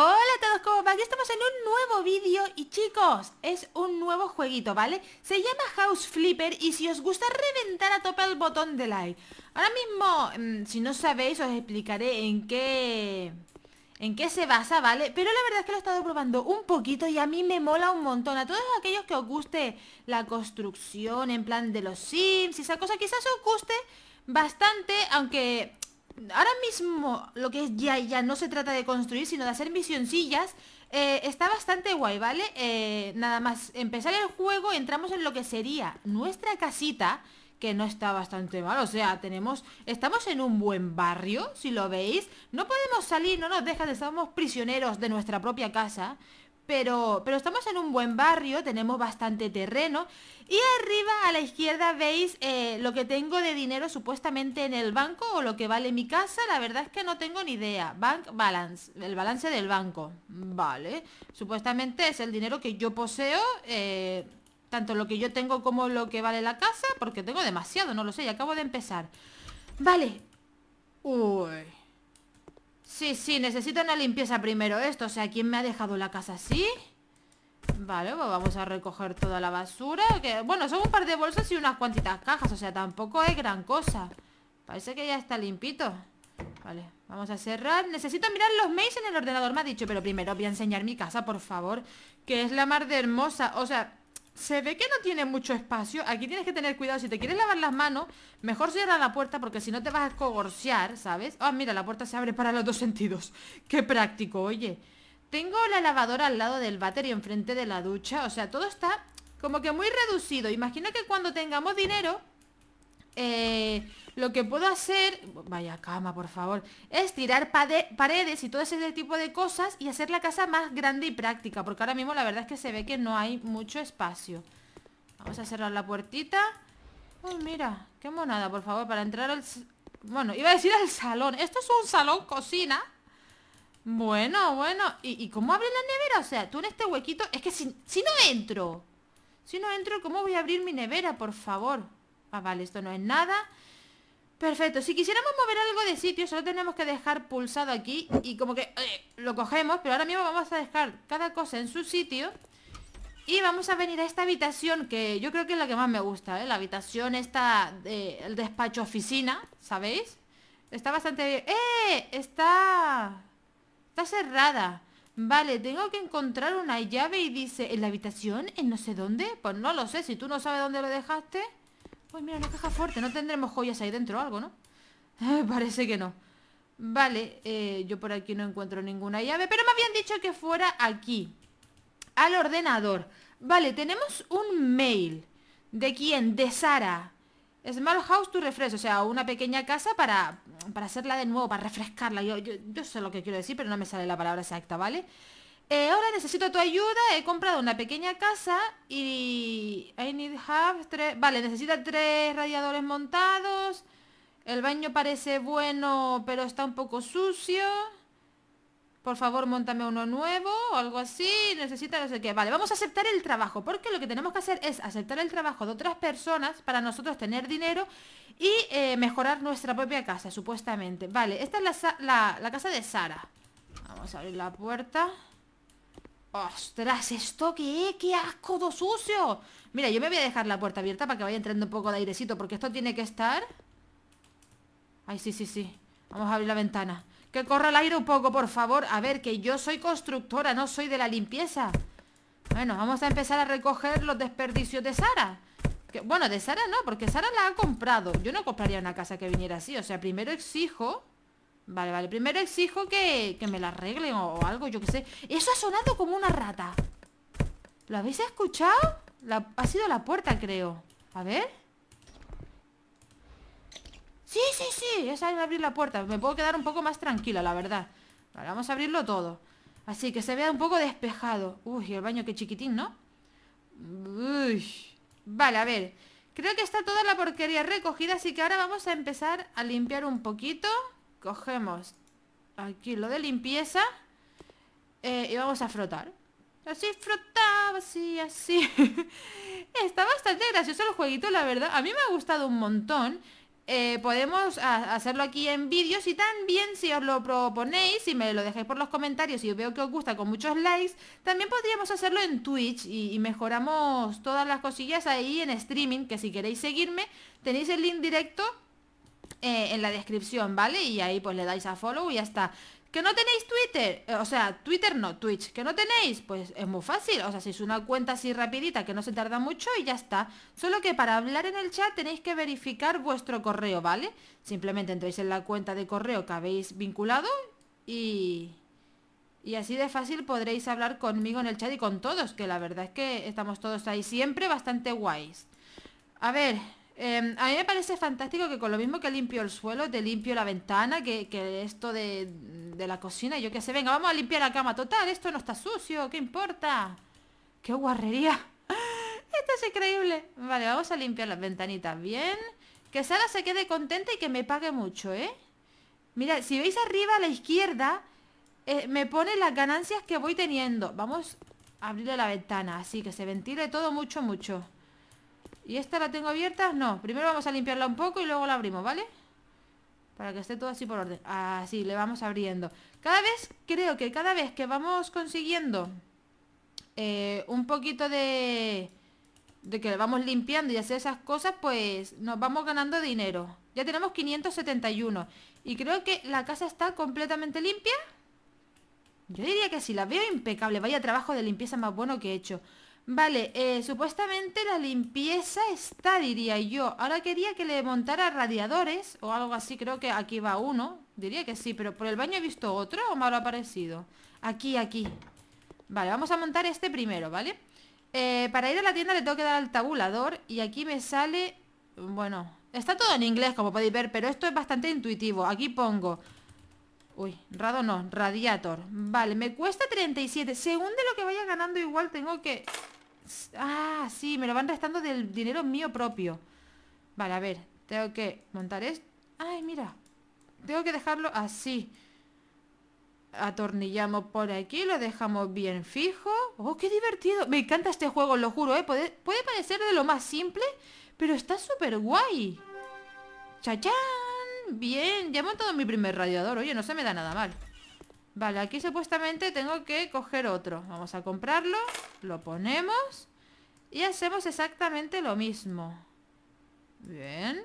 Hola a todos, ¿cómo Aquí Estamos en un nuevo vídeo y chicos, es un nuevo jueguito, ¿vale? Se llama House Flipper y si os gusta reventar a tope el botón de like Ahora mismo, mm, si no sabéis, os explicaré en qué... En qué se basa, ¿vale? Pero la verdad es que lo he estado probando un poquito y a mí me mola un montón A todos aquellos que os guste la construcción en plan de los sims y esa cosa Quizás os guste bastante, aunque ahora mismo lo que es ya ya no se trata de construir, sino de hacer misioncillas, eh, está bastante guay, ¿vale? Eh, nada más empezar el juego, entramos en lo que sería nuestra casita, que no está bastante mal, o sea, tenemos, estamos en un buen barrio, si lo veis, no podemos salir, no nos dejan, estamos prisioneros de nuestra propia casa, pero, estamos en un buen barrio, tenemos bastante terreno. Y arriba a la izquierda veis eh, lo que tengo de dinero supuestamente en el banco o lo que vale mi casa. La verdad es que no tengo ni idea. Bank balance, el balance del banco. Vale, supuestamente es el dinero que yo poseo, eh, tanto lo que yo tengo como lo que vale la casa, porque tengo demasiado, no lo sé, acabo de empezar. Vale. Uy. Sí, sí, necesito una limpieza primero esto O sea, ¿quién me ha dejado la casa así? Vale, pues vamos a recoger toda la basura que, Bueno, son un par de bolsas y unas cuantitas cajas O sea, tampoco es gran cosa Parece que ya está limpito Vale, vamos a cerrar Necesito mirar los mails en el ordenador, me ha dicho Pero primero voy a enseñar mi casa, por favor Que es la más de hermosa O sea, se ve que no tiene mucho espacio Aquí tienes que tener cuidado Si te quieres lavar las manos Mejor cierra la puerta Porque si no te vas a escogorcear, ¿sabes? Ah, mira, la puerta se abre para los dos sentidos Qué práctico, oye Tengo la lavadora al lado del váter y enfrente de la ducha O sea, todo está como que muy reducido Imagina que cuando tengamos dinero eh, lo que puedo hacer, vaya cama, por favor, es tirar paredes y todo ese tipo de cosas y hacer la casa más grande y práctica, porque ahora mismo la verdad es que se ve que no hay mucho espacio. Vamos a cerrar la puertita. Uy, mira, qué monada, por favor, para entrar al... Bueno, iba a decir al salón. Esto es un salón cocina. Bueno, bueno. ¿Y, cómo abre la nevera? O sea, tú en este huequito... Es que si, si no entro... Si no entro, ¿cómo voy a abrir mi nevera, por favor? Ah, vale, esto no es nada Perfecto, si quisiéramos mover algo de sitio Solo tenemos que dejar pulsado aquí Y como que eh, lo cogemos Pero ahora mismo vamos a dejar cada cosa en su sitio Y vamos a venir a esta habitación Que yo creo que es la que más me gusta ¿eh? La habitación esta de, El despacho oficina, ¿sabéis? Está bastante bien ¡Eh! Está... Está cerrada Vale, tengo que encontrar una llave y dice ¿En la habitación? ¿En no sé dónde? Pues no lo sé, si tú no sabes dónde lo dejaste pues mira, una caja fuerte. No tendremos joyas ahí dentro o algo, ¿no? Parece que no. Vale, eh, yo por aquí no encuentro ninguna llave Pero me habían dicho que fuera aquí Al ordenador Vale, tenemos un mail ¿De quién? De Sara Small House to Refresh O sea, una pequeña casa para, para hacerla de nuevo Para refrescarla yo, yo, yo sé lo que quiero decir, pero no me sale la palabra exacta, ¿vale? vale eh, ahora necesito tu ayuda, he comprado una pequeña casa y... I need have tres... Vale, necesita tres radiadores montados. El baño parece bueno, pero está un poco sucio. Por favor, montame uno nuevo o algo así. Necesita no sé qué. Vale, vamos a aceptar el trabajo. Porque lo que tenemos que hacer es aceptar el trabajo de otras personas para nosotros tener dinero y eh, mejorar nuestra propia casa, supuestamente. Vale, esta es la casa de Sara. Vamos a abrir la puerta. ¡Ostras! ¿Esto qué? ¡Qué asco de sucio! Mira, yo me voy a dejar la puerta abierta para que vaya entrando un poco de airecito Porque esto tiene que estar... Ay, sí, sí, sí Vamos a abrir la ventana Que corra el aire un poco, por favor A ver, que yo soy constructora, no soy de la limpieza Bueno, vamos a empezar a recoger los desperdicios de Sara que, Bueno, de Sara no, porque Sara la ha comprado Yo no compraría una casa que viniera así O sea, primero exijo Vale, vale, primero exijo que, me la arreglen o, algo, yo qué sé Eso ha sonado como una rata ¿Lo habéis escuchado? La, ha sido la puerta, creo A ver Sí, sí, sí, ya es abrir la puerta Me puedo quedar un poco más tranquila, la verdad Vale, vamos a abrirlo todo Así que se vea un poco despejado Uy, el baño que chiquitín, ¿no? Uy Vale, a ver Creo que está toda la porquería recogida Así que ahora vamos a empezar a limpiar un poquito Cogemos aquí lo de limpieza eh, y vamos a frotar. Así frotaba, así, así. Está bastante gracioso el jueguito, la verdad. A mí me ha gustado un montón. Eh, podemos hacerlo aquí en vídeos y también si os lo proponéis, Y me lo dejáis por los comentarios y veo que os gusta con muchos likes, también podríamos hacerlo en Twitch y, mejoramos todas las cosillas ahí en streaming, que si queréis seguirme, tenéis el link directo eh, en la descripción, ¿vale? Y ahí pues le dais a follow y ya está. ¿Que no tenéis Twitter? Eh, o sea, Twitter no, Twitch. ¿Que no tenéis? Pues es muy fácil. O sea, si es una cuenta así rapidita que no se tarda mucho y ya está. Solo que para hablar en el chat tenéis que verificar vuestro correo, ¿vale? Simplemente entréis en la cuenta de correo que habéis vinculado y... Y así de fácil podréis hablar conmigo en el chat y con todos, que la verdad es que estamos todos ahí siempre bastante guays. A ver, Em, a mí me parece fantástico que con lo mismo que limpio el suelo, te limpio la ventana, que, esto de, la cocina, yo qué sé, venga, vamos a limpiar la cama. Total, esto no está sucio, ¿qué importa? ¡Qué guarrería! Esto es increíble. Vale, vamos a limpiar las ventanitas bien. Que Sara se quede contenta y que me pague mucho, ¿eh? Mira, si veis arriba a la izquierda, eh, me pone las ganancias que voy teniendo. Vamos a abrirle la ventana, así que se ventile todo mucho, mucho. ¿Y esta la tengo abierta? No, primero vamos a limpiarla un poco y luego la abrimos, ¿vale? Para que esté todo así por orden Así, le vamos abriendo Cada vez, creo que cada vez que vamos consiguiendo eh, Un poquito de... De que vamos limpiando y hacer esas cosas Pues nos vamos ganando dinero Ya tenemos 571 Y creo que la casa está completamente limpia Yo diría que sí, la veo impecable Vaya trabajo de limpieza más bueno que he hecho Vale, eh, supuestamente la limpieza está, diría yo. Ahora quería que le montara radiadores o algo así. Creo que aquí va uno. Diría que sí, pero por el baño he visto otro o me ha parecido. Aquí, aquí. Vale, vamos a montar este primero, ¿vale? Eh, para ir a la tienda le tengo que dar al tabulador y aquí me sale... Bueno, está todo en inglés como podéis ver, pero esto es bastante intuitivo. Aquí pongo... Uy, rado no, radiator Vale, me cuesta 37 Según de lo que vaya ganando igual tengo que Ah, sí, me lo van restando del dinero mío propio. Vale, a ver, tengo que montar esto. Ay, mira. Tengo que dejarlo así. Atornillamos por aquí, lo dejamos bien fijo. ¡Oh, qué divertido! Me encanta este juego, lo juro, ¿eh? Puede, parecer de lo más simple, pero está súper guay. ¡Chachán! Bien, ya he montado mi primer radiador. Oye, no se me da nada mal. Vale, aquí supuestamente tengo que coger otro. Vamos a comprarlo, lo ponemos y hacemos exactamente lo mismo. Bien.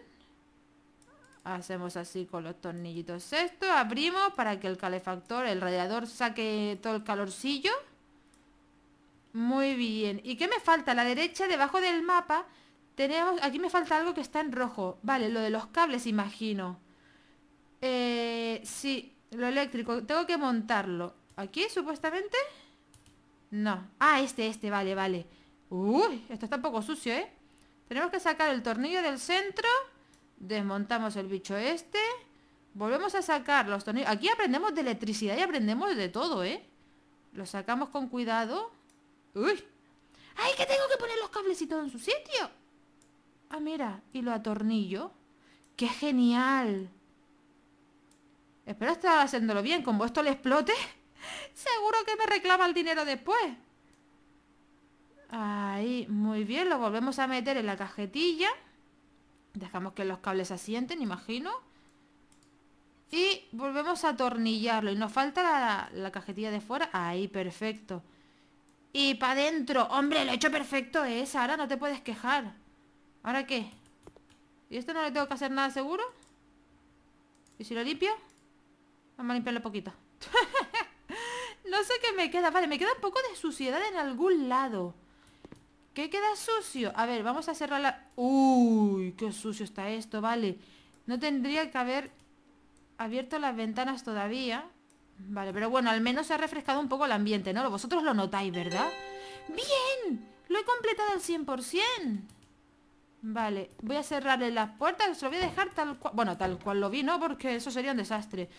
Hacemos así con los tornillitos esto, abrimos para que el calefactor, el radiador saque todo el calorcillo. Muy bien. ¿Y qué me falta? A la derecha, debajo del mapa, tenemos... Aquí me falta algo que está en rojo. Vale, lo de los cables, imagino. Eh, sí, lo eléctrico, tengo que montarlo ¿Aquí, supuestamente? No, ah, este, este, vale, vale Uy, esto está un poco sucio, ¿eh? Tenemos que sacar el tornillo del centro Desmontamos el bicho este Volvemos a sacar los tornillos Aquí aprendemos de electricidad y aprendemos de todo, ¿eh? Lo sacamos con cuidado ¡Uy! ¡Ay, que tengo que poner los cablecitos en su sitio! Ah, mira, y lo atornillo ¡Qué genial! Espero estar haciéndolo bien. Como esto le explote, seguro que me reclama el dinero después. Ahí, muy bien. Lo volvemos a meter en la cajetilla. Dejamos que los cables se asienten, imagino. Y volvemos a atornillarlo. Y nos falta la, cajetilla de fuera. Ahí, perfecto. Y para adentro. Hombre, lo he hecho perfecto es. ¿eh? Ahora no te puedes quejar. ¿Ahora qué? ¿Y esto no le tengo que hacer nada seguro? ¿Y si lo limpio? Vamos a limpiarlo poquito No sé qué me queda Vale, me queda un poco de suciedad en algún lado ¿Qué queda sucio? A ver, vamos a cerrar la... Uy, qué sucio está esto, vale No tendría que haber abierto las ventanas todavía Vale, pero bueno, al menos se ha refrescado un poco el ambiente, ¿no? Vosotros lo notáis, ¿verdad? ¡Bien! Lo he completado al 100% Vale, voy a cerrarle las puertas Se lo voy a dejar tal cual... Bueno, tal cual lo vi, ¿no? Porque eso sería un desastre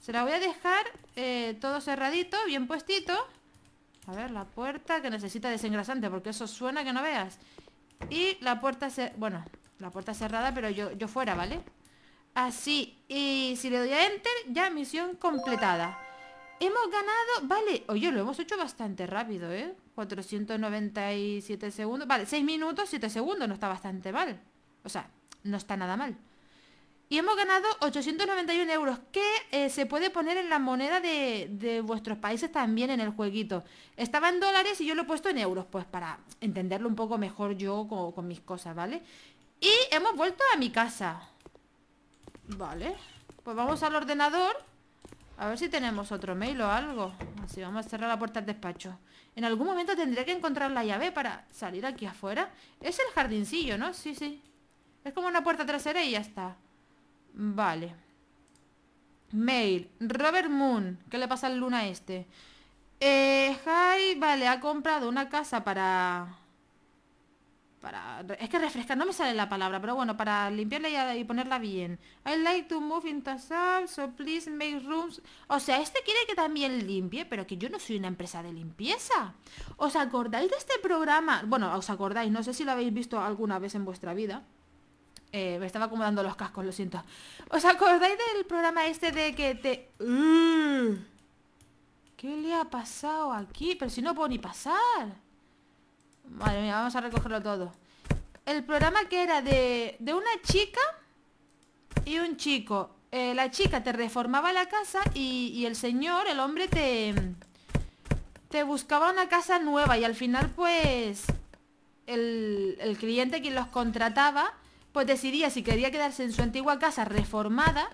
se la voy a dejar eh, todo cerradito, bien puestito A ver, la puerta que necesita desengrasante Porque eso suena que no veas Y la puerta, bueno, la puerta cerrada Pero yo, yo fuera, ¿vale? Así, y si le doy a Enter Ya misión completada Hemos ganado, vale, oye, lo hemos hecho bastante rápido, ¿eh? 497 segundos, vale, 6 minutos, 7 segundos, no está bastante mal O sea, no está nada mal y hemos ganado 891 euros que eh, se puede poner en la moneda de, vuestros países también en el jueguito. Estaba en dólares y yo lo he puesto en euros, pues para entenderlo un poco mejor yo con, con mis cosas, ¿vale? Y hemos vuelto a mi casa. Vale. Pues vamos al ordenador. A ver si tenemos otro mail o algo. Así, vamos a cerrar la puerta del despacho. En algún momento tendré que encontrar la llave para salir aquí afuera. Es el jardincillo, ¿no? Sí, sí. Es como una puerta trasera y ya está. Vale. Mail. Robert Moon. ¿Qué le pasa al luna este? Eh, hi, vale, ha comprado una casa para... Para... Es que refrescar, no me sale la palabra, pero bueno, para limpiarla y, ponerla bien. I like to move in so please make rooms... O sea, este quiere que también limpie, pero que yo no soy una empresa de limpieza. ¿Os acordáis de este programa? Bueno, os acordáis, no sé si lo habéis visto alguna vez en vuestra vida. Eh, me estaba acomodando los cascos, lo siento. ¿Os acordáis del programa este de que te... ¿Qué le ha pasado aquí? Pero si no puedo ni pasar. Madre mía, vamos a recogerlo todo. El programa que era de, de una chica y un chico. Eh, la chica te reformaba la casa y, el señor, el hombre, te... Te buscaba una casa nueva y al final pues... El, el cliente quien los contrataba pues decidía si quería quedarse en su antigua casa reformada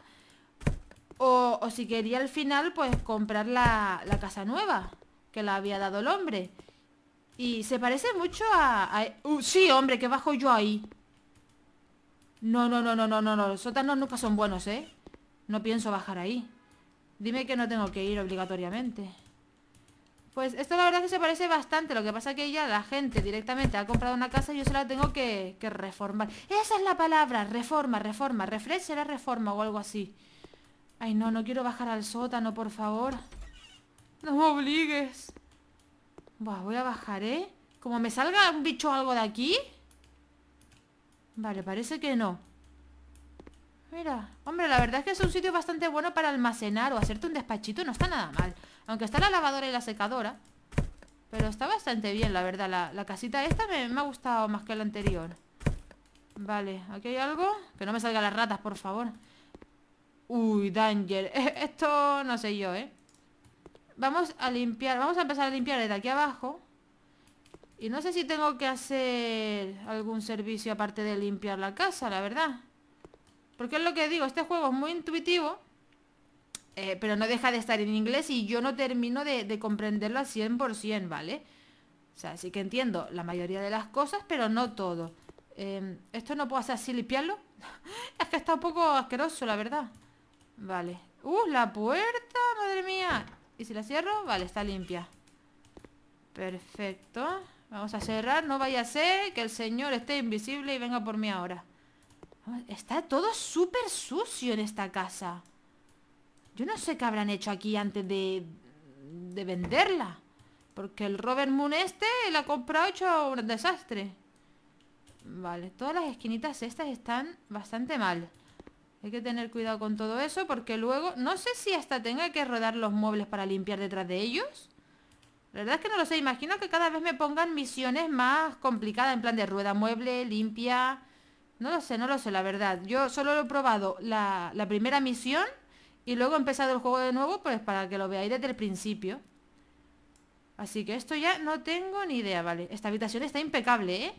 o, si quería al final pues comprar la, casa nueva que la había dado el hombre. Y se parece mucho a... E-, uh, sí, hombre, que bajo yo ahí. No, no, no, no, no, no, no. Los sótanos nunca son buenos, ¿eh? No pienso bajar ahí. Dime que no tengo que ir obligatoriamente. Pues esto la verdad que se parece bastante Lo que pasa que ya la gente directamente ha comprado una casa Y yo se la tengo que, reformar Esa es la palabra, reforma, reforma Refresh será reforma o algo así Ay no, no quiero bajar al sótano, por favor No me obligues voy a bajar, ¿eh? Como me salga un bicho algo de aquí Vale, parece que no Mira, hombre, la verdad es que es un sitio bastante bueno para almacenar o hacerte un despachito, no está nada mal aunque está la lavadora y la secadora Pero está bastante bien, la verdad La, casita esta me, ha gustado más que la anterior Vale, aquí hay algo Que no me salgan las ratas, por favor Uy, danger Esto no sé yo, ¿eh? Vamos a limpiar Vamos a empezar a limpiar desde aquí abajo Y no sé si tengo que hacer Algún servicio aparte de limpiar la casa, la verdad Porque es lo que digo Este juego es muy intuitivo eh, pero no deja de estar en inglés y yo no termino de, comprenderlo al 100%, ¿vale? O sea, sí que entiendo la mayoría de las cosas, pero no todo. Em, ¿Esto no puedo hacer así limpiarlo? es que está un poco asqueroso, la verdad. Vale. ¡Uh, la puerta! ¡Madre mía! ¿Y si la cierro? Vale, está limpia. Perfecto. Vamos a cerrar. No vaya a ser que el señor esté invisible y venga por mí ahora. Está todo súper sucio en esta casa. Yo no sé qué habrán hecho aquí antes de, de venderla. Porque el Robert Moon este la ha comprado hecho un desastre. Vale, todas las esquinitas estas están bastante mal. Hay que tener cuidado con todo eso porque luego... No sé si hasta tenga que rodar los muebles para limpiar detrás de ellos. La verdad es que no lo sé. Imagino que cada vez me pongan misiones más complicadas en plan de rueda mueble, limpia... No lo sé, no lo sé, la verdad. Yo solo lo he probado la, la primera misión y luego he empezado el juego de nuevo pues para que lo veáis desde el principio. Así que esto ya no tengo ni idea, vale. Esta habitación está impecable, ¿eh?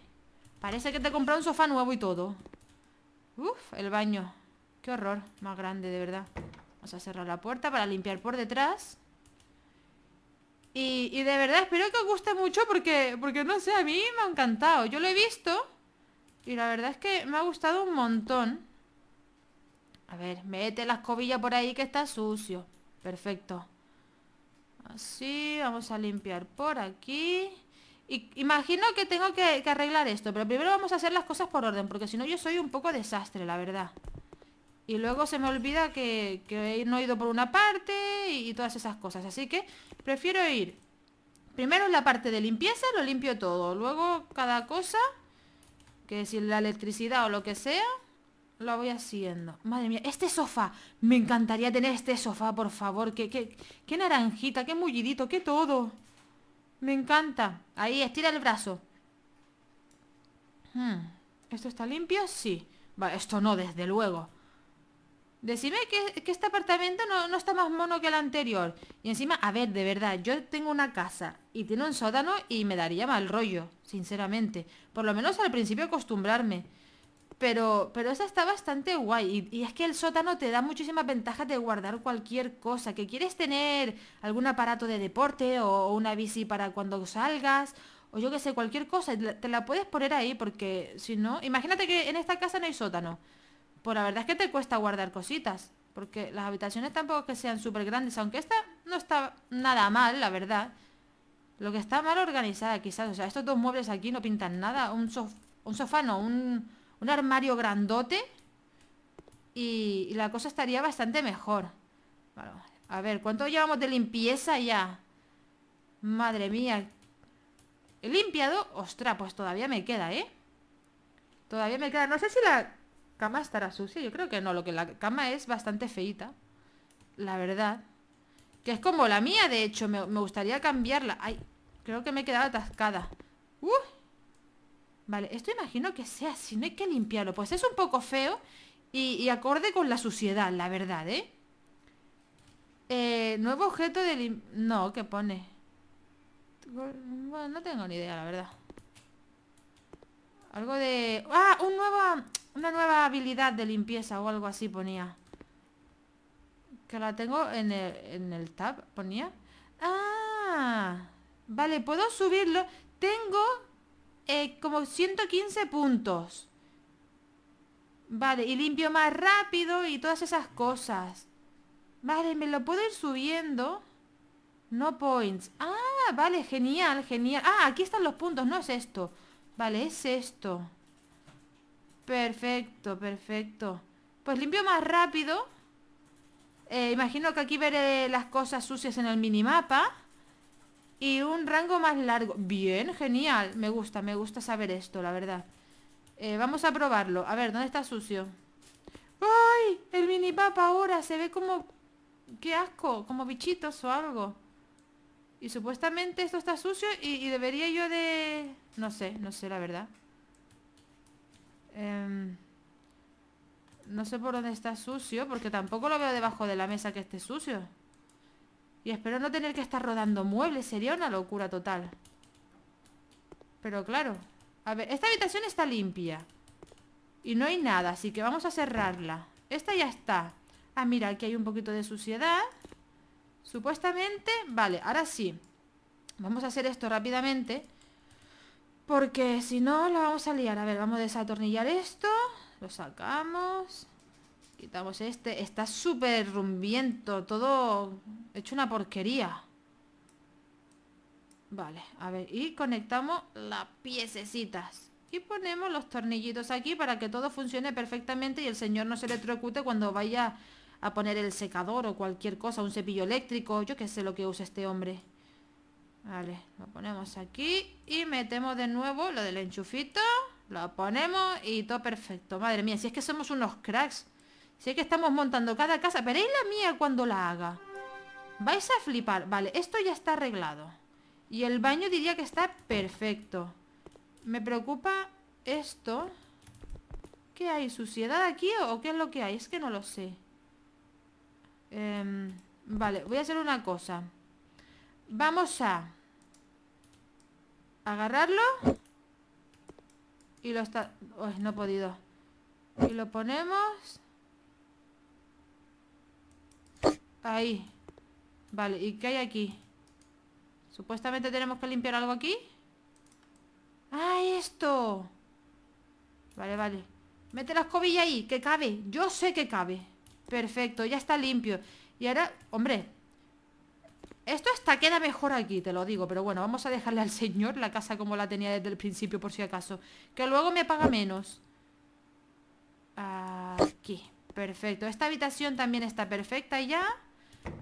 Parece que te he comprado un sofá nuevo y todo. Uf, el baño. Qué horror, más grande, de verdad. Vamos a cerrar la puerta para limpiar por detrás. Y, de verdad, espero que os guste mucho porque, porque, no sé, a mí me ha encantado. Yo lo he visto y la verdad es que me ha gustado un montón. A ver, mete la escobilla por ahí que está sucio. Perfecto. Así, vamos a limpiar por aquí. Y, imagino que tengo que, arreglar esto, pero primero vamos a hacer las cosas por orden, porque si no yo soy un poco desastre, la verdad. Y luego se me olvida que, no he ido por una parte y, todas esas cosas. Así que prefiero ir Primero la parte de limpieza, lo limpio todo. Luego cada cosa, que si la electricidad o lo que sea, lo voy haciendo. Madre mía, este sofá. Me encantaría tener este sofá, por favor. Qué, qué, qué naranjita, qué mullidito, qué todo. Me encanta. Ahí, estira el brazo. Hmm, ¿Esto está limpio? Sí. va esto no, desde luego. Decime que, este apartamento no, no, está más mono que el anterior. Y encima, a ver, de verdad, yo tengo una casa y tiene un sótano y me daría mal rollo, sinceramente. Por lo menos al principio acostumbrarme pero, pero esa está bastante guay. Y, es que el sótano te da muchísimas ventajas de guardar cualquier cosa. Que quieres tener algún aparato de deporte o, una bici para cuando salgas. O yo que sé, cualquier cosa. Te la puedes poner ahí porque si no... Imagínate que en esta casa no hay sótano. por pues la verdad es que te cuesta guardar cositas. Porque las habitaciones tampoco es que sean súper grandes. Aunque esta no está nada mal, la verdad. Lo que está mal organizada quizás. O sea, estos dos muebles aquí no pintan nada. Un, un sofá no, un un armario grandote y, la cosa estaría bastante mejor. a ver, ¿cuánto llevamos de limpieza ya? Madre mía. He limpiado... Ostras, pues todavía me queda, ¿eh? Todavía me queda... No sé si la cama estará sucia. Yo creo que no. Lo que la cama es bastante feita. La verdad. Que es como la mía, de hecho. Me, gustaría cambiarla. Ay, creo que me he quedado atascada. ¡Uh! Vale, esto imagino que sea así, no hay que limpiarlo. Pues es un poco feo y, acorde con la suciedad, la verdad, ¿eh? ¿eh? nuevo objeto de lim... No, ¿qué pone? Bueno, no tengo ni idea, la verdad. Algo de... ¡Ah! Un nuevo, una nueva habilidad de limpieza o algo así ponía. Que la tengo en el, en el tab, ponía. ¡Ah! Vale, puedo subirlo. Tengo eh, como 115 puntos. Vale, y limpio más rápido y todas esas cosas. Vale, me lo puedo ir subiendo. No points. Ah, vale, genial, genial. Ah, aquí están los puntos, no es esto. Vale, es esto. Perfecto, perfecto. Pues limpio más rápido. Eh, imagino que aquí veré las cosas sucias en el minimapa y un rango más largo. Bien, genial. Me gusta, me gusta saber esto, la verdad. Eh, vamos a probarlo. A ver, ¿dónde está sucio? ¡Ay! El mini papa ahora se ve como... ¡Qué asco! Como bichitos o algo. Y supuestamente esto está sucio y, debería yo de... No sé, no sé, la verdad. Em, no sé por dónde está sucio, porque tampoco lo veo debajo de la mesa que esté sucio. Y espero no tener que estar rodando muebles, sería una locura total Pero claro A ver, esta habitación está limpia Y no hay nada, así que vamos a cerrarla Esta ya está Ah, mira, aquí hay un poquito de suciedad Supuestamente, vale, ahora sí Vamos a hacer esto rápidamente Porque si no Lo vamos a liar A ver, vamos a desatornillar esto Lo sacamos Quitamos este. Está súper rumbiento. Todo hecho una porquería. Vale, a ver. Y conectamos las piececitas. Y ponemos los tornillitos aquí para que todo funcione perfectamente y el señor no se electrocute cuando vaya a poner el secador o cualquier cosa, un cepillo eléctrico, yo qué sé lo que usa este hombre. Vale, lo ponemos aquí y metemos de nuevo lo del enchufito, lo ponemos y todo perfecto. Madre mía, si es que somos unos cracks. Sé que estamos montando cada casa, pero es la mía cuando la haga. Vais a flipar. Vale, esto ya está arreglado. Y el baño diría que está perfecto. Me preocupa esto. ¿Qué hay? ¿Suciedad aquí o qué es lo que hay? Es que no lo sé. Em, vale, voy a hacer una cosa. Vamos a agarrarlo. Y lo está... Uy, no he podido. Y lo ponemos... Ahí. Vale, ¿y qué hay aquí? Supuestamente tenemos que limpiar algo aquí. ¡Ah, esto! Vale, vale. Mete la escobilla ahí, que cabe. Yo sé que cabe. Perfecto, ya está limpio. Y ahora, hombre, esto está, queda mejor aquí, te lo digo Pero bueno, vamos a dejarle al señor la casa como la tenía desde el principio Por si acaso Que luego me paga menos Aquí, perfecto Esta habitación también está perfecta y ya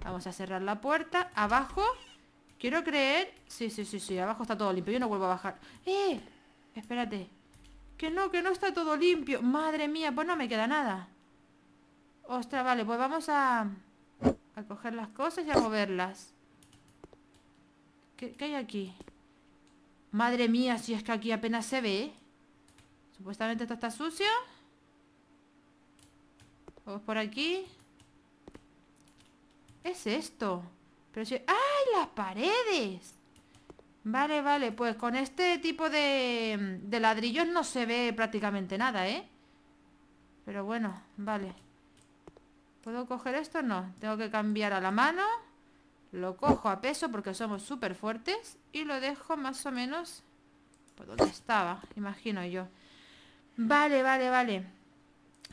Vamos a cerrar la puerta. Abajo. Quiero creer... Sí, sí, sí, sí. Abajo está todo limpio. Yo no vuelvo a bajar. ¡Eh! Espérate. Que no, que no está todo limpio. Madre mía, pues no me queda nada. Ostras, vale. Pues vamos a... A coger las cosas y a moverlas. ¿Qué, hay aquí? Madre mía, si es que aquí apenas se ve. Supuestamente esto está sucio. Vamos por aquí es esto? Pero si... ¡Ay, las paredes! Vale, vale, pues con este tipo de, de ladrillos no se ve prácticamente nada, ¿eh? Pero bueno, vale ¿Puedo coger esto? No Tengo que cambiar a la mano Lo cojo a peso porque somos súper fuertes Y lo dejo más o menos Por donde estaba, imagino yo Vale, vale, vale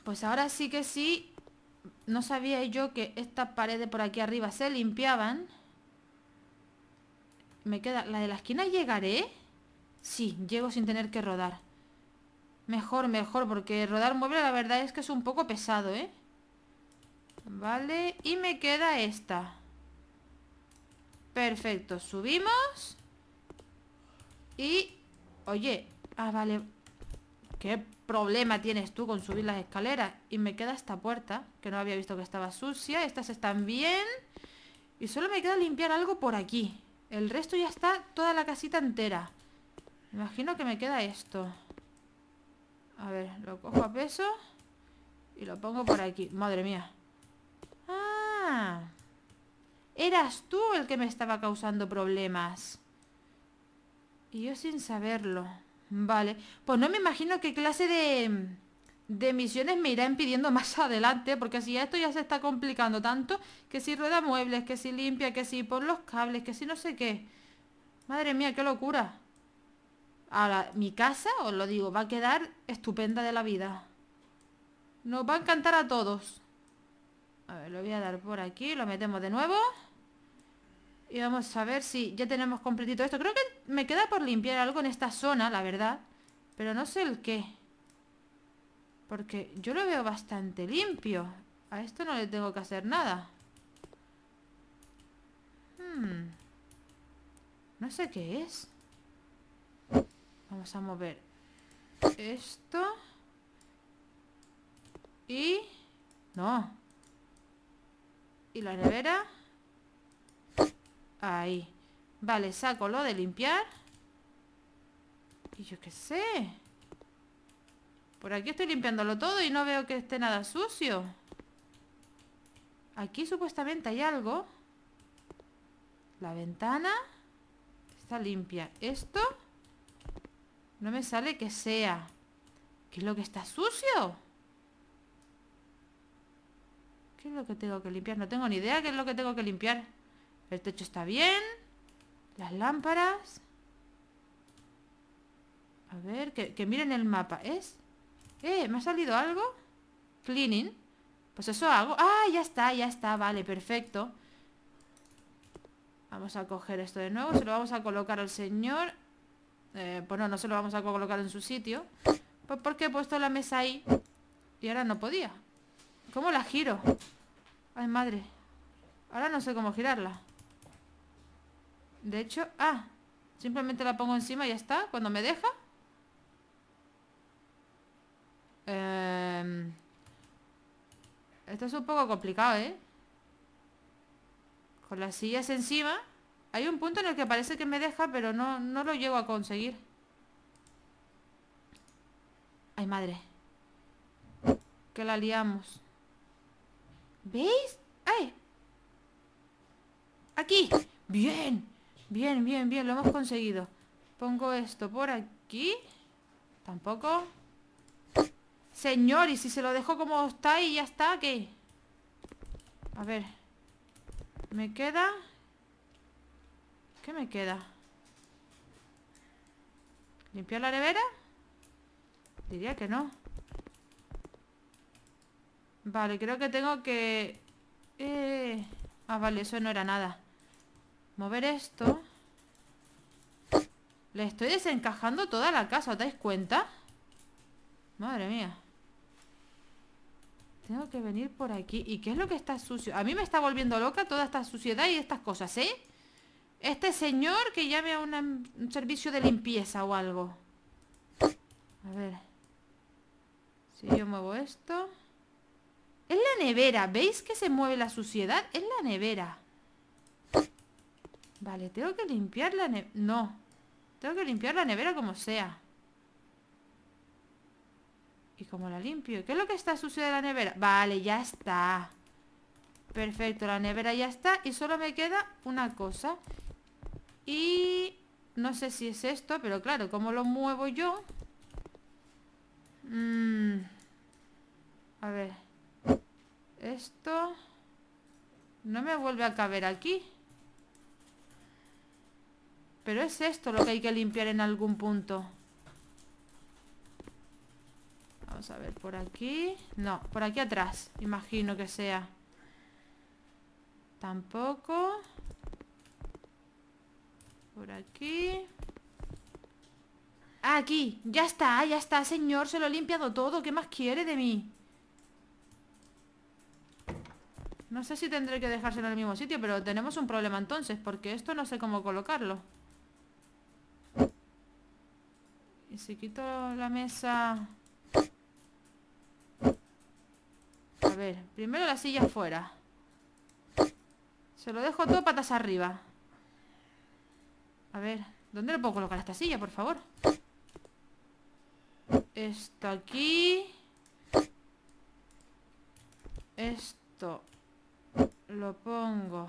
Pues ahora sí que sí no sabía yo que estas paredes por aquí arriba se limpiaban. Me queda... ¿La de la esquina llegaré? Sí, llego sin tener que rodar. Mejor, mejor, porque rodar mueble la verdad es que es un poco pesado, ¿eh? Vale, y me queda esta. Perfecto, subimos. Y... Oye, ah, vale. ¿Qué problema tienes tú con subir las escaleras? Y me queda esta puerta, que no había visto que estaba sucia. Estas están bien. Y solo me queda limpiar algo por aquí. El resto ya está toda la casita entera. imagino que me queda esto. A ver, lo cojo a peso. Y lo pongo por aquí. Madre mía. Ah. Eras tú el que me estaba causando problemas. Y yo sin saberlo. Vale, pues no me imagino qué clase de, de misiones me irán pidiendo más adelante, porque si esto ya se está complicando tanto, que si rueda muebles, que si limpia, que si por los cables, que si no sé qué. Madre mía, qué locura. Ahora, mi casa, os lo digo, va a quedar estupenda de la vida. Nos va a encantar a todos. A ver, lo voy a dar por aquí, lo metemos de nuevo. Y vamos a ver si ya tenemos completito esto Creo que me queda por limpiar algo en esta zona, la verdad Pero no sé el qué Porque yo lo veo bastante limpio A esto no le tengo que hacer nada hmm. No sé qué es Vamos a mover Esto Y... No Y la nevera Ahí. Vale, saco lo de limpiar. Y yo qué sé. Por aquí estoy limpiándolo todo y no veo que esté nada sucio. Aquí supuestamente hay algo. La ventana está limpia. Esto no me sale que sea. ¿Qué es lo que está sucio? ¿Qué es lo que tengo que limpiar? No tengo ni idea qué es lo que tengo que limpiar. El techo está bien. Las lámparas. A ver, que, miren el mapa. ¿Es? ¿Eh? ¿Me ha salido algo? Cleaning. Pues eso hago. ¡Ah! Ya está, ya está. Vale, perfecto. Vamos a coger esto de nuevo. Se lo vamos a colocar al señor. Eh, pues no, no se lo vamos a colocar en su sitio. Pues porque he puesto la mesa ahí. Y ahora no podía. ¿Cómo la giro? Ay, madre. Ahora no sé cómo girarla. De hecho, ah, simplemente la pongo encima y ya está. Cuando me deja. Em, esto es un poco complicado, ¿eh? Con las sillas encima. Hay un punto en el que parece que me deja, pero no, no lo llego a conseguir. Ay, madre. Que la liamos. ¿Veis? ¡Ay! ¡Aquí! ¡Bien! Bien, bien, bien, lo hemos conseguido. Pongo esto por aquí. Tampoco. Señor, y si se lo dejo como está y ya está, ¿qué? A ver. Me queda... ¿Qué me queda? ¿Limpiar la nevera? Diría que no. Vale, creo que tengo que... Eh, ah, vale, eso no era nada mover esto Le estoy desencajando toda la casa, ¿os dais cuenta? Madre mía Tengo que venir por aquí ¿Y qué es lo que está sucio? A mí me está volviendo loca toda esta suciedad y estas cosas, ¿eh? Este señor que llame a un servicio de limpieza o algo A ver Si yo muevo esto Es la nevera, ¿veis que se mueve la suciedad? Es la nevera Vale, tengo que limpiar la nevera. No. Tengo que limpiar la nevera como sea. ¿Y como la limpio? ¿Qué es lo que está sucio de la nevera? Vale, ya está. Perfecto, la nevera ya está. Y solo me queda una cosa. Y... No sé si es esto, pero claro, ¿cómo lo muevo yo? Mm. A ver. Esto... No me vuelve a caber aquí. Pero es esto lo que hay que limpiar en algún punto Vamos a ver, por aquí No, por aquí atrás, imagino que sea Tampoco Por aquí ah, aquí, ya está, ya está, señor Se lo he limpiado todo, ¿qué más quiere de mí? No sé si tendré que dejárselo en el mismo sitio Pero tenemos un problema entonces Porque esto no sé cómo colocarlo si quito la mesa... A ver, primero la silla afuera. Se lo dejo todo patas arriba. A ver, ¿dónde lo puedo colocar esta silla, por favor? Esto aquí. Esto lo pongo.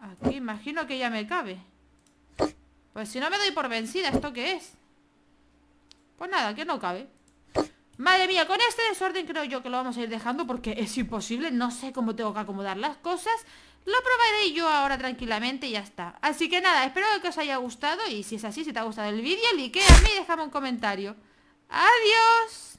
Aquí, imagino que ya me cabe. Pues si no me doy por vencida, ¿esto qué es? Pues nada, que no cabe Madre mía, con este desorden creo yo que lo vamos a ir dejando Porque es imposible, no sé cómo tengo que acomodar las cosas Lo probaré yo ahora tranquilamente y ya está Así que nada, espero que os haya gustado Y si es así, si te ha gustado el vídeo, likeame y déjame un comentario ¡Adiós!